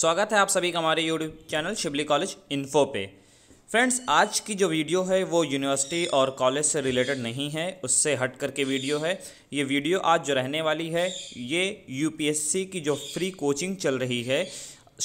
स्वागत है आप सभी का हमारे YouTube channel Shibli college info पे फ्रेंड्स आज की जो वीडियो है वो यूनिवर्सिटी और कॉलेज से रिलेटेड नहीं है उससे हट कर के वीडियो है ये वीडियो आज जो रहने वाली है ये यूपीएससी की जो फ्री कोचिंग चल रही है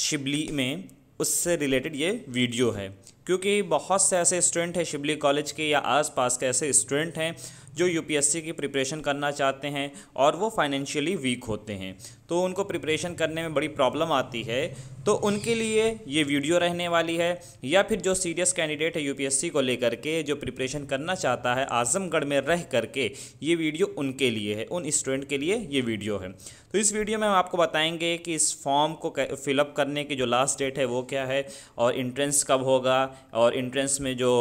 शिबली में उससे रिलेटेड ये वीडियो है क्योंकि बहुत से ऐसे स्टूडेंट हैं शिबली कॉलेज के या आसपास के ऐसे स्टूडेंट हैं जो यूपीएससी की प्रिपरेशन करना चाहते हैं और वो फाइनेंशियली वीक होते हैं तो उनको प्रिपरेशन करने में बड़ी प्रॉब्लम आती है तो उनके लिए ये वीडियो रहने वाली है या फिर जो सीरियस कैंडिडेट है यूपीएससी को लेकर के जो प्रिपरेशन करना चाहता है आजमगढ़ में रह करके ये वीडियो उनके लिए है उन स्टूडेंट के लिए ये वीडियो है तो इस वीडियो में हम आपको बताएंगे कि इस फॉर्म को फिलअप करने की जो लास्ट डेट है वो क्या है और इंट्रेंस कब होगा और इंट्रेंस में जो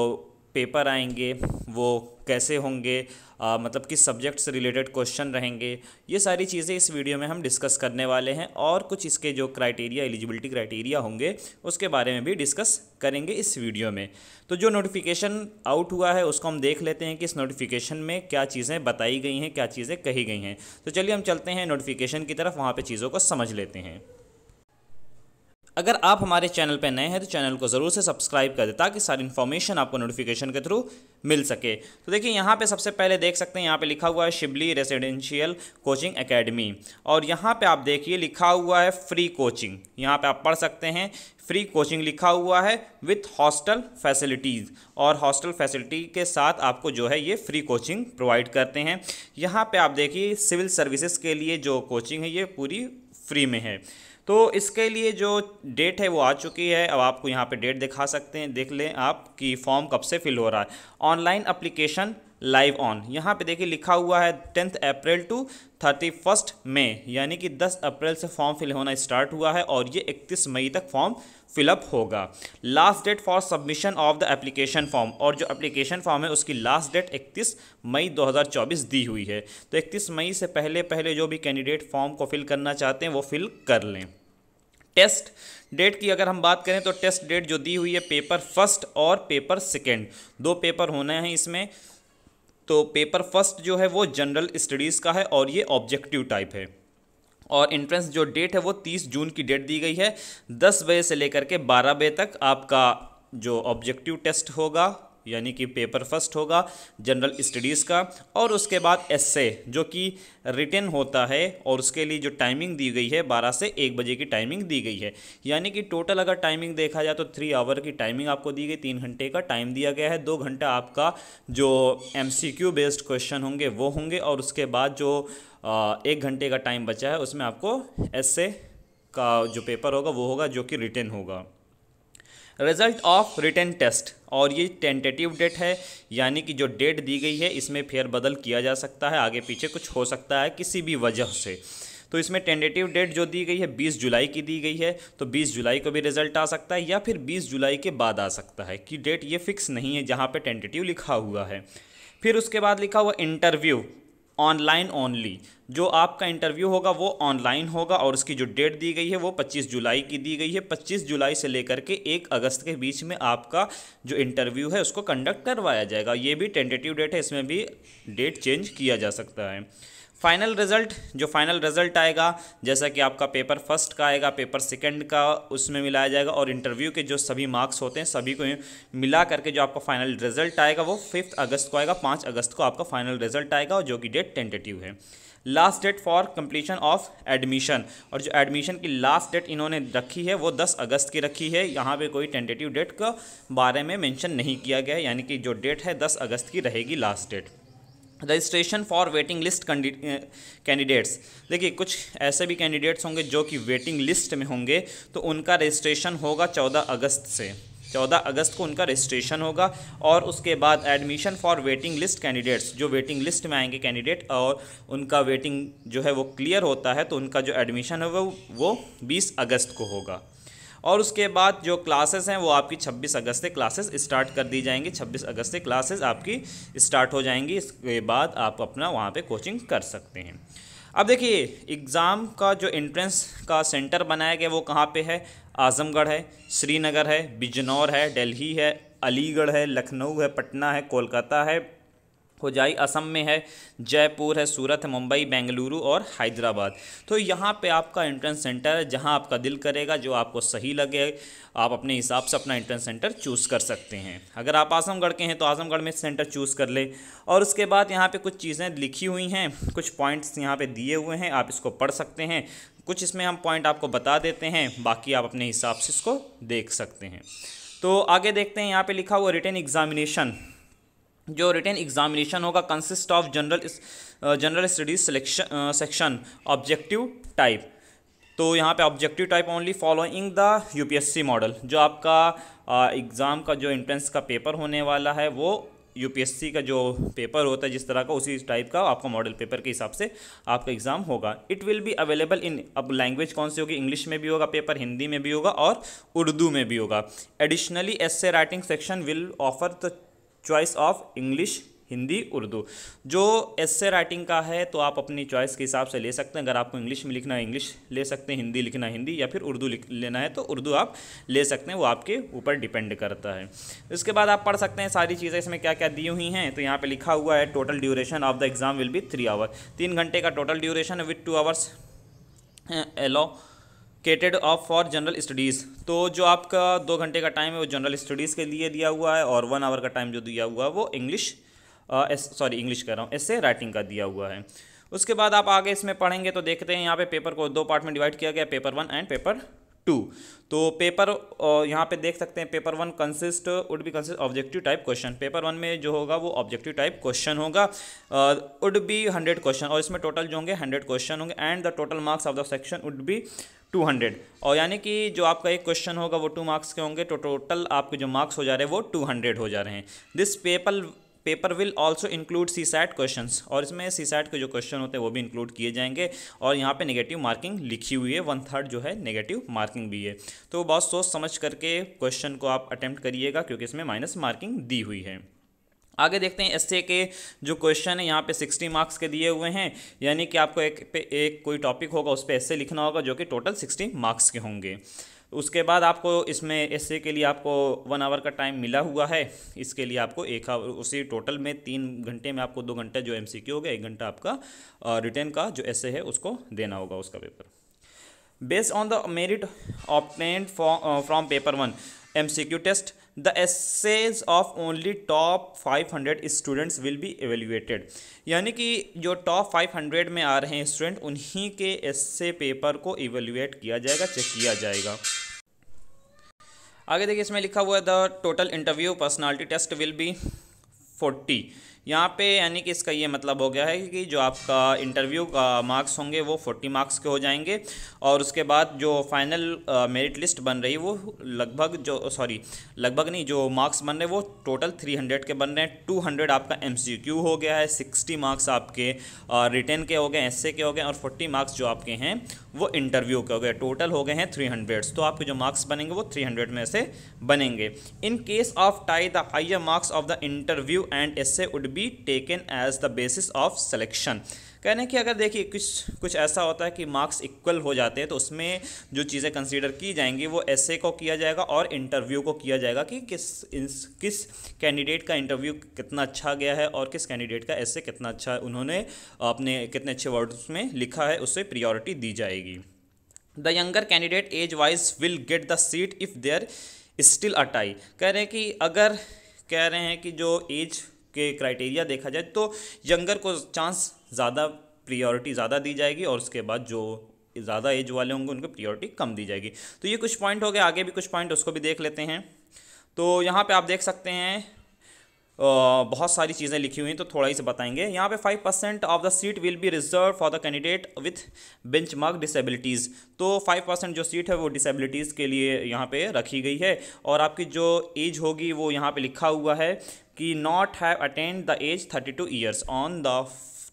पेपर आएंगे वो कैसे होंगे आ, मतलब किस सब्जेक्ट से रिलेटेड क्वेश्चन रहेंगे ये सारी चीज़ें इस वीडियो में हम डिस्कस करने वाले हैं और कुछ इसके जो क्राइटेरिया एलिजिबिलिटी क्राइटेरिया होंगे उसके बारे में भी डिस्कस करेंगे इस वीडियो में तो जो नोटिफिकेशन आउट हुआ है उसको हम देख लेते हैं कि इस नोटिफिकेशन में क्या चीज़ें बताई गई हैं क्या चीज़ें कही गई हैं तो चलिए हम चलते हैं नोटिफिकेशन की तरफ वहाँ पर चीज़ों को समझ लेते हैं अगर आप हमारे चैनल पर नए हैं तो चैनल को ज़रूर से सब्सक्राइब कर दें ताकि सारी इन्फॉर्मेशन आपको नोटिफिकेशन के थ्रू मिल सके तो देखिए यहाँ पे सबसे पहले देख सकते हैं यहाँ पे लिखा हुआ है शिबली रेजिडेंशियल कोचिंग एकेडमी और यहाँ पे आप देखिए लिखा हुआ है फ्री कोचिंग यहाँ पे आप पढ़ सकते हैं फ्री कोचिंग लिखा हुआ है विथ हॉस्टल फैसिलिटीज़ और हॉस्टल फैसिलिटी के साथ आपको जो है ये फ्री कोचिंग प्रोवाइड करते हैं यहाँ पर आप देखिए सिविल सर्विसेज के लिए जो कोचिंग है ये पूरी फ्री में है तो इसके लिए जो डेट है वो आ चुकी है अब आपको यहाँ पे डेट दिखा सकते हैं देख लें आप कि फॉर्म कब से फिल हो रहा है ऑनलाइन अप्लीकेशन लाइव ऑन यहाँ पे देखिए लिखा हुआ है tenth April to thirty first May यानी कि दस अप्रैल से फॉर्म फिल होना स्टार्ट हुआ है और ये इकतीस मई तक फॉर्म फिलअप होगा last date for submission of the application form और जो एप्लीकेशन फॉर्म है उसकी लास्ट डेट इकतीस मई 2024 दी हुई है तो इकतीस मई से पहले पहले जो भी कैंडिडेट फॉर्म को फिल करना चाहते हैं वो फिल कर लें टेस्ट डेट की अगर हम बात करें तो टेस्ट डेट जो दी हुई है पेपर फर्स्ट और पेपर सेकेंड दो पेपर होने हैं इसमें तो पेपर फर्स्ट जो है वो जनरल स्टडीज़ का है और ये ऑब्जेक्टिव टाइप है और इंट्रेंस जो डेट है वो 30 जून की डेट दी गई है 10 बजे से लेकर के 12 बजे तक आपका जो ऑब्जेक्टिव टेस्ट होगा यानी कि पेपर फर्स्ट होगा जनरल स्टडीज़ का और उसके बाद एस जो कि रिटर्न होता है और उसके लिए जो टाइमिंग दी गई है बारह से एक बजे की टाइमिंग दी गई है यानी कि टोटल अगर टाइमिंग देखा जाए तो थ्री आवर की टाइमिंग आपको दी गई तीन घंटे का टाइम दिया गया है दो घंटा आपका जो एम बेस्ड क्वेश्चन होंगे वो होंगे और उसके बाद जो एक घंटे का टाइम बचा है उसमें आपको एस का जो पेपर होगा वो होगा जो कि रिटर्न होगा रिजल्ट ऑफ रिटर्न टेस्ट और ये टेंटेटिव डेट है यानी कि जो डेट दी गई है इसमें फेरबदल किया जा सकता है आगे पीछे कुछ हो सकता है किसी भी वजह से तो इसमें टेंडेटिव डेट जो दी गई है 20 जुलाई की दी गई है तो 20 जुलाई को भी रिजल्ट आ सकता है या फिर 20 जुलाई के बाद आ सकता है कि डेट ये फिक्स नहीं है जहाँ पे टेंटेटिव लिखा हुआ है फिर उसके बाद लिखा हुआ इंटरव्यू ऑनलाइन ओनली जो आपका इंटरव्यू होगा वो ऑनलाइन होगा और उसकी जो डेट दी गई है वो 25 जुलाई की दी गई है 25 जुलाई से लेकर के 1 अगस्त के बीच में आपका जो इंटरव्यू है उसको कंडक्ट करवाया जाएगा ये भी टेंटेटिव डेट है इसमें भी डेट चेंज किया जा सकता है फाइनल रिजल्ट जो फाइनल रिजल्ट आएगा जैसा कि आपका पेपर फर्स्ट का आएगा पेपर सेकंड का उसमें मिलाया जाएगा और इंटरव्यू के जो सभी मार्क्स होते हैं सभी को मिला करके जो आपका फाइनल रिजल्ट आएगा वो फिफ्थ अगस्त को आएगा पाँच अगस्त को आपका फाइनल रिजल्ट आएगा और जो कि डेट टेंटेटिव है last date for completion of admission और जो एडमिशन की लास्ट डेट इन्होंने रखी है वो 10 अगस्त की रखी है यहाँ पे कोई टेंटेटिव डेट का बारे में मेंशन नहीं किया गया है यानी कि जो डेट है 10 अगस्त की रहेगी last date registration for waiting list candidates देखिए कुछ ऐसे भी कैंडिडेट्स होंगे जो कि वेटिंग लिस्ट में होंगे तो उनका रजिस्ट्रेशन होगा चौदह अगस्त से चौदह अगस्त को उनका रजिस्ट्रेशन होगा और उसके बाद admission for waiting list candidates जो वेटिंग लिस्ट में आएंगे कैंडिडेट और उनका वेटिंग जो है वो क्लियर होता है तो उनका जो एडमिशन होगा वो बीस अगस्त को होगा और उसके बाद जो क्लासेस हैं वो आपकी 26 अगस्त से क्लासेस स्टार्ट कर दी जाएंगी 26 अगस्त से क्लासेस आपकी स्टार्ट हो जाएंगी इसके बाद आप अपना वहाँ पे कोचिंग कर सकते हैं अब देखिए एग्ज़ाम का जो एंट्रेंस का सेंटर बनाया गया वो कहाँ पे है आज़मगढ़ है श्रीनगर है बिजनौर है दिल्ली है अलीगढ़ है लखनऊ है पटना है कोलकाता है होजाई असम में है जयपुर है सूरत है मुंबई बेंगलुरु और हैदराबाद तो यहाँ पे आपका एंट्रेंस सेंटर है जहाँ आपका दिल करेगा जो आपको सही लगे आप अपने हिसाब से अपना एंट्रेंस सेंटर चूज़ कर सकते हैं अगर आप आजमगढ़ के हैं तो आजमगढ़ में सेंटर चूज़ कर ले और उसके बाद यहाँ पे कुछ चीज़ें लिखी हुई हैं कुछ पॉइंट्स यहाँ पर दिए हुए हैं आप इसको पढ़ सकते हैं कुछ इसमें हम पॉइंट आपको बता देते हैं बाकी आप अपने हिसाब से इसको देख सकते हैं तो आगे देखते हैं यहाँ पे लिखा हुआ रिटर्न एग्जामिनेशन जो रिटर्न एग्जामिनेशन होगा consist of general general studies selection section objective type तो यहाँ पे objective type only following the UPSC model जो आपका एग्ज़ाम uh, का जो एंट्रेंस का पेपर होने वाला है वो यूपीएससी का जो पेपर होता है जिस तरह का उसी टाइप का आपका मॉडल पेपर के हिसाब से आपका एग्ज़ाम होगा it will be available in अब लैंग्वेज कौन सी होगी इंग्लिश में भी होगा पेपर हिंदी में भी होगा और उर्दू में भी होगा additionally essay writing section will offer the choice of English Hindi Urdu जो एस्से राइटिंग का है तो आप अपनी चॉइस के हिसाब से ले सकते हैं अगर आपको इंग्लिश में लिखना है इंग्लिश ले सकते हैं हिंदी लिखना हिंदी या फिर उर्दू लेना है तो उर्दू आप ले सकते हैं वो आपके ऊपर डिपेंड करता है इसके बाद आप पढ़ सकते हैं सारी चीज़ें इसमें क्या क्या दी हुई हैं तो यहाँ पर लिखा हुआ है total duration of the exam will be three hour तीन घंटे का total duration with two hours allocated of for general studies तो जो आपका दो घंटे का टाइम है वो जनरल स्टडीज़ के लिए दिया हुआ है और वन आवर का टाइम जो दिया हुआ है वो इंग्लिश सॉरी इंग्लिश कह रहा हूँ इससे राइटिंग का दिया हुआ है उसके बाद आप आगे इसमें पढ़ेंगे तो देखते हैं यहाँ पे पेपर को दो पार्ट में डिवाइड किया गया paper one and paper two तो पेपर यहाँ पे देख सकते हैं paper one consist would be consist objective type question paper one में जो होगा वो ऑब्जेक्टिव टाइप क्वेश्चन होगा वुड बी हंड्रेड क्वेश्चन और इसमें टोटल जो होंगे हंड्रेड क्वेश्चन होंगे and the total marks of the section would be two hundred और यानी कि जो आपका एक क्वेश्चन होगा वो टू मार्क्स के होंगे तो टोटल आपके जो मार्क्स हो जा रहे हैं वो टू हंड्रेड हो जा रहे हैं this paper paper will also include CSAT question और इसमें सी सैट के जो क्वेश्चन होते हैं वो भी इंक्लूड किए जाएंगे और यहाँ पे नेगेटिव मार्किंग लिखी हुई है वन थर्ड जो है नेगेटिव मार्किंग भी है तो बहुत सोच समझ करके क्वेश्चन को आप अटैम्प्ट करिएगा क्योंकि इसमें माइनस मार्किंग दी हुई है आगे देखते हैं एस के जो क्वेश्चन है यहाँ पे 60 मार्क्स के दिए हुए हैं यानी कि आपको एक पे एक कोई टॉपिक होगा उस पर एस लिखना होगा जो कि टोटल 60 मार्क्स के होंगे उसके बाद आपको इसमें एस के लिए आपको वन आवर का टाइम मिला हुआ है इसके लिए आपको एक आवर उसी टोटल में तीन घंटे में आपको दो घंटे जो एम सी गया एक घंटा आपका रिटर्न का जो एस है उसको देना होगा उसका paper based on the merit obtained from paper one M test the essays of only top 500 students will be evaluated यानी कि जो टॉप 500 में आ रहे हैं स्टूडेंट उन्हीं के एस्से पेपर को एवेल्यूएट किया जाएगा चेक किया जाएगा आगे देखिए इसमें लिखा हुआ है the total interview personality test will be forty यहाँ पे यानी कि इसका ये मतलब हो गया है कि जो आपका इंटरव्यू का मार्क्स होंगे वो फोर्टी मार्क्स के हो जाएंगे और उसके बाद जो फाइनल मेरिट लिस्ट बन रही वो लगभग जो सॉरी लगभग नहीं जो मार्क्स बन रहे वो टोटल थ्री हंड्रेड के बन रहे हैं टू हंड्रेड आपका एम सी क्यू हो गया है सिक्सटी मार्क्स आपके रिटर्न के हो गए एस के हो गए और फोर्टी मार्क्स जो आपके हैं वो इंटरव्यू के हो गए टोटल हो गए हैं थ्री हंड्रेड्स तो आपके जो मार्क्स बनेंगे वो थ्री हंड्रेड में से बनेंगे in case of tie the higher marks of the interview and essay would be taken as the basis of selection कहने की अगर देखिए कुछ कुछ ऐसा होता है कि मार्क्स इक्वल हो जाते हैं तो उसमें जो चीज़ें कंसीडर की जाएंगी वो ऐसे को किया जाएगा और इंटरव्यू को किया जाएगा कि किस इस, किस कैंडिडेट का इंटरव्यू कितना अच्छा गया है और किस कैंडिडेट का ऐसे कितना अच्छा उन्होंने अपने कितने अच्छे वर्ड्स में लिखा है उसे प्रियोरिटी दी जाएगी the younger candidate age wise will get the seat if there still a tie कह रहे हैं कि अगर कह रहे हैं कि जो एज के क्राइटेरिया देखा जाए तो यंगर को चांस ज़्यादा प्रियोरिटी ज़्यादा दी जाएगी और उसके बाद जो ज़्यादा एज वाले होंगे उनको प्रियोरिटी कम दी जाएगी तो ये कुछ पॉइंट हो गए आगे भी कुछ पॉइंट उसको भी देख लेते हैं तो यहाँ पर आप देख सकते हैं बहुत सारी चीज़ें लिखी हुई हैं तो थोड़ा ही से बताएंगे यहाँ पे five percent of the seat will be reserve for the candidate with benchmark disabilities तो फाइव परसेंट जो सीट है वो डिसेबिलिटीज़ के लिए यहाँ पे रखी गई है और आपकी जो एज होगी वो यहाँ पे लिखा हुआ है cannot have attained the age 32 years on the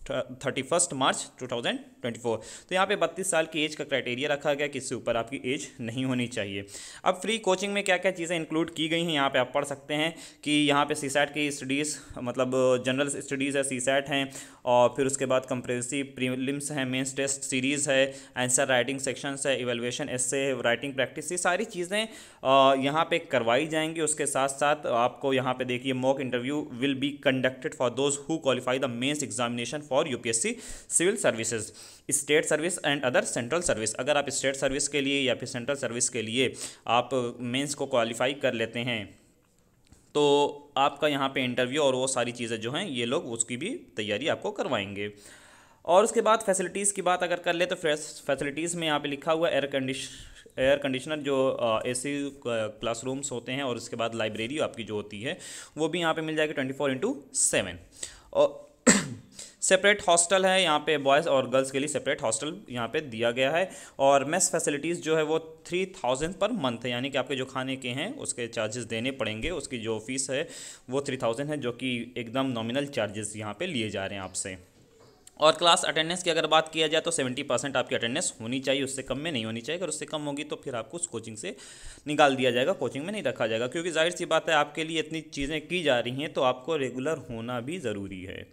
31st March 2000. Twenty four तो यहाँ पे बत्तीस साल की एज का क्राइटेरिया रखा गया कि इससे ऊपर आपकी एज नहीं होनी चाहिए अब फ्री कोचिंग में क्या क्या चीज़ें इंक्लूड की गई हैं यहाँ पे आप पढ़ सकते हैं कि यहाँ पे सी की स्टडीज़ मतलब जनरल स्टडीज़ है सी हैं और फिर उसके बाद कंप्रेसिव प्रीलिम्स हैं मेंस टेस्ट सीरीज़ है आंसर राइटिंग सेक्शंस है इवेलुएशन से राइटिंग प्रैक्टिस ये सारी चीज़ें यहाँ पे करवाई जाएंगी उसके साथ साथ आपको यहाँ पे देखिए mock interview will be conducted for those who qualify the mains examination for UPSC civil services state service and other central service अगर आप स्टेट सर्विस के लिए या फिर सेंट्रल सर्विस के लिए आप मेंस को क्वालिफाई कर लेते हैं तो आपका यहाँ पे इंटरव्यू और वो सारी चीज़ें जो हैं ये लोग उसकी भी तैयारी आपको करवाएंगे और उसके बाद फैसिलिटीज़ की बात अगर कर ले तो फैसिलिटीज़ में यहाँ पे लिखा हुआ एयर कंडीश एयर कंडीशनर जो ए सी क्लासरूम्स होते हैं और उसके बाद लाइब्रेरी आपकी जो होती है वो भी यहाँ पे मिल जाएगी ट्वेंटी फोर इंटू सेवन और सेपरेट हॉस्टल है यहाँ पे बॉयज़ और गर्ल्स के लिए सेपरेट हॉस्टल यहाँ पे दिया गया है और मेस फैसिलिटीज़ जो है वो थ्री थाउजेंड पर मंथ है यानी कि आपके जो खाने के हैं उसके चार्जेस देने पड़ेंगे उसकी जो फीस है वो थ्री थाउजेंड है जो कि एकदम नॉमिनल चार्जेस यहाँ पे लिए जा रहे हैं आपसे और क्लास अटेंडेंस की अगर बात किया जाए तो सेवेंटी परसेंट आपकी अटेंडेंस होनी चाहिए उससे कम में नहीं होनी चाहिए अगर उससे कम होगी तो फिर आपको उस कोचिंग से निकाल दिया जाएगा कोचिंग में नहीं रखा जाएगा क्योंकि जाहिर सी बात है आपके लिए इतनी चीज़ें की जा रही हैं तो आपको रेगुलर होना भी ज़रूरी है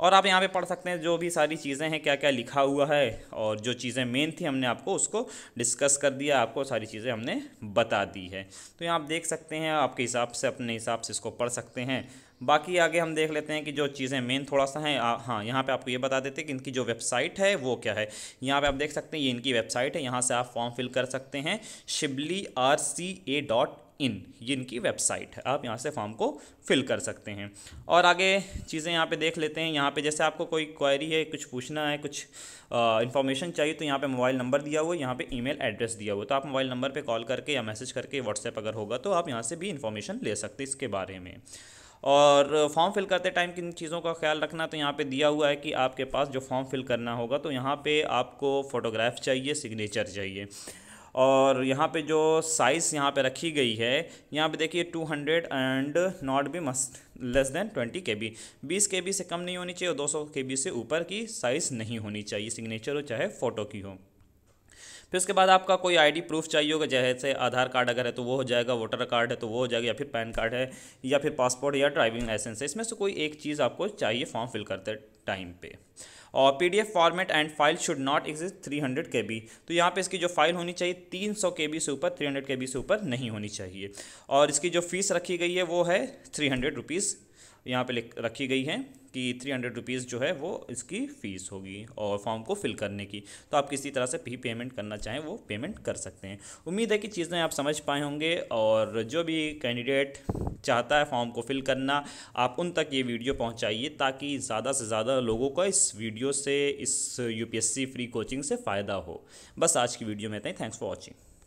और आप यहाँ पे पढ़ सकते हैं जो भी सारी चीज़ें हैं क्या क्या लिखा हुआ है और जो चीज़ें मेन थी हमने आपको उसको डिस्कस कर दिया आपको सारी चीज़ें हमने बता दी है तो यहाँ आप देख सकते हैं आपके हिसाब से अपने हिसाब से इसको पढ़ सकते हैं बाकी आगे हम देख लेते हैं कि जो चीज़ें मेन थोड़ा सा हैं हाँ यहाँ पे आपको ये बता देते हैं कि इनकी जो वेबसाइट है वो क्या है यहाँ पे आप देख सकते हैं ये इनकी वेबसाइट है यहाँ से आप फॉर्म फिल कर सकते हैं Shibli R C A dot in ये इनकी वेबसाइट है आप यहाँ से फॉर्म को फिल कर सकते हैं और आगे चीज़ें यहाँ पे देख लेते हैं यहाँ पे जैसे आपको कोई क्वायरी है कुछ पूछना है कुछ इन्फॉर्मेशन चाहिए तो यहाँ पे मोबाइल नंबर दिया हुआ है यहाँ पे ईमेल एड्रेस दिया हुआ तो आप मोबाइल नंबर पर कॉल करके या मैसेज करके व्हाट्सएप अगर होगा तो आप यहाँ से भी इन्फॉर्मेशन ले सकते इसके बारे में और फॉर्म फिल करते टाइम किन चीज़ों का ख्याल रखना तो यहाँ पे दिया हुआ है कि आपके पास जो फॉर्म फिल करना होगा तो यहाँ पे आपको फ़ोटोग्राफ चाहिए सिग्नेचर चाहिए और यहाँ पे जो साइज़ यहाँ पे रखी गई है यहाँ पे देखिए 200 and not be must less than 20 K B बीस के बी से कम नहीं होनी चाहिए और 200 के बी से ऊपर की साइज़ नहीं होनी चाहिए सिग्नेचर हो चाहे फ़ोटो की हो फिर उसके बाद आपका कोई आईडी प्रूफ चाहिए होगा जैसे आधार कार्ड अगर है तो वो हो जाएगा वोटर कार्ड है तो वो हो जाएगा या फिर पैन कार्ड है या फिर पासपोर्ट या ड्राइविंग लाइसेंस है इसमें से कोई एक चीज़ आपको चाहिए फॉर्म फिल करते टाइम पे और F format and file should not exist 300 B तो यहाँ पे इसकी जो फाइल होनी चाहिए 300 बी से ऊपर 300 बी से ऊपर नहीं होनी चाहिए और इसकी जो फीस रखी गई है वो है थ्री हंड्रेड रुपीज़ यहाँ पे रखी गई है कि थ्री हंड्रेड रुपीज़ जो है वो इसकी फ़ीस होगी और फॉर्म को फिल करने की तो आप किसी तरह से भी पेमेंट करना चाहें वो पेमेंट कर सकते हैं उम्मीद है कि चीज़ें आप समझ पाए होंगे और जो भी कैंडिडेट चाहता है फॉर्म को फिल करना आप उन तक ये वीडियो पहुंचाइए ताकि ज़्यादा से ज़्यादा लोगों को इस वीडियो से इस यूपीएससी फ्री कोचिंग से फ़ायदा हो बस आज की वीडियो में इतना ही थैंक्स फॉर वॉचिंग